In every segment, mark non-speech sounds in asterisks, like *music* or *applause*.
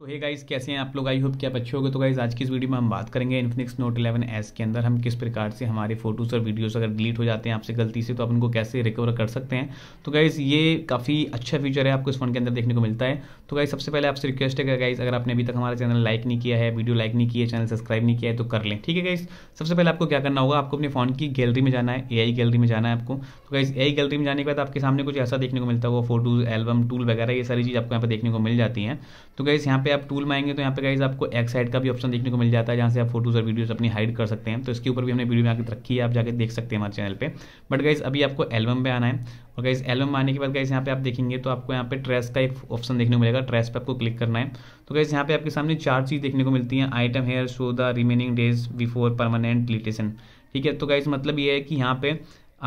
तो hey guys कैसे हैं आप लोग आई होप कि आप अच्छे गए तो गाइस आज की इस वीडियो में हम बात करेंगे इन्फिनिक्स नोट 11 एस के अंदर हम किस प्रकार से हमारे फोटोज़ और वीडियोस अगर डिलीट हो जाते हैं आपसे गलती से तो आप उनको कैसे रिकवर कर सकते हैं तो गाइस ये काफ़ी अच्छा फीचर है आपको इस फोन के अंदर देखने को मिलता है तो गाइज सबसे पहले आपसे रिक्वेस्ट है गाइज़ अगर आपने अभी तक हमारा चैनल लाइक नहीं किया है वीडियो लाइक नहीं किया चैनल सब्सक्राइब नहीं किया है तो कर लें ठीक है गाइस सबसे पहले आपको क्या करना होगा आपको अपने फोन की गैलरी में जाना है ए गैलरी में जाना है आपको तो गाइज ए गैलरी में जाने के बाद आपके सामने कुछ ऐसा देखने को मिलता होगा फोटोज़ एल्बम टूल वगैरह ये सारी चीज़ आपको यहाँ पर देखने को मिल जाती है तो गाइज़ यहाँ पे आप टूल में आएंगे तो यहाँ पे गाइज आपको एक साइड का भी ऑप्शन देखने को मिल जाता है जहाँ से आप फोटोज और वीडियोज अपनी हाइड कर सकते हैं तो इसके ऊपर भी हमने वीडियो बनाकर रखी है आप जाकर देख सकते हैं हमारे चैनल पर बट गाइज अभी आपको एल्बम पे आना है और गाइज एल्बम आने के बाद गाइज यहाँ पे आप देखेंगे तो आपको यहाँ पे ट्रेस का एक ऑप्शन देखने को मिलेगा ट्रेस पर आपको क्लिक करना है तो गाइज यहाँ पे आपके सामने चार चीज़ देखने को मिलती है item hair show the remaining days before permanent लिटेशन ठीक है तो गाइज मतलब ये है कि यहाँ पे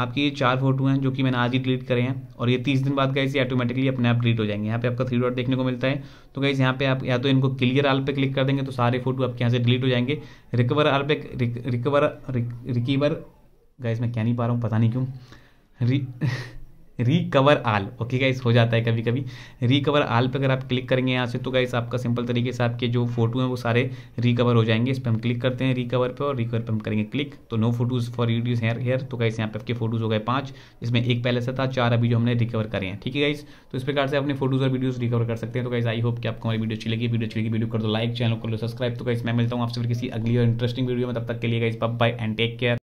आपकी ये चार फोटो हैं जो कि मैंने आज ही डिलीट करे हैं और ये तीस दिन बाद गाइज ये ऑटोमेटिकली अपने आप डिलीट हो जाएंगे यहाँ पे आपका थ्री डॉट देखने को मिलता है तो गाइज यहाँ पे आप या तो इनको क्लियर आल पे क्लिक कर देंगे तो सारे फोटो आपके यहाँ से डिलीट हो जाएंगे रिकवर आल पे रिकवर रिकीवर गाइज मैं क्या नहीं पा रहा हूँ पता नहीं क्यों *laughs* रिकवर आल ओके गाइस हो जाता है कभी कभी रिकवर आल पर अगर आप क्लिक करेंगे यहाँ से तो गाइस आपका सिंपल तरीके से आपके जो फोटो हैं वो सारे रिकवर हो जाएंगे इस पर हम क्लिक करते हैं रिकवर पर और रिकवर पर हम करेंगे क्लिक तो no photos for reduce hair hair तो गाइस यहाँ पे आपके फोटोज़ हो गए पाँच इसमें एक पहले से था चार अभी जो हमने रिकवर करें हैं ठीक है गाइस तो इस प्रकार से अपने फोटोज़ और वीडियोज़ रिकवर कर सकते हैं तो गाइस आई होप कि आपको हमारी वीडियो अच्छी लगी वीडियो अच्छी लगी वीडियो कर दो लाइक चैनल को सब्सक्राइब तो गाइस मैं मिलता हूँ आपसे फिर किसी अगली और इंटरेस्टिंग वीडियो में तब तक के लिए guys bye and take care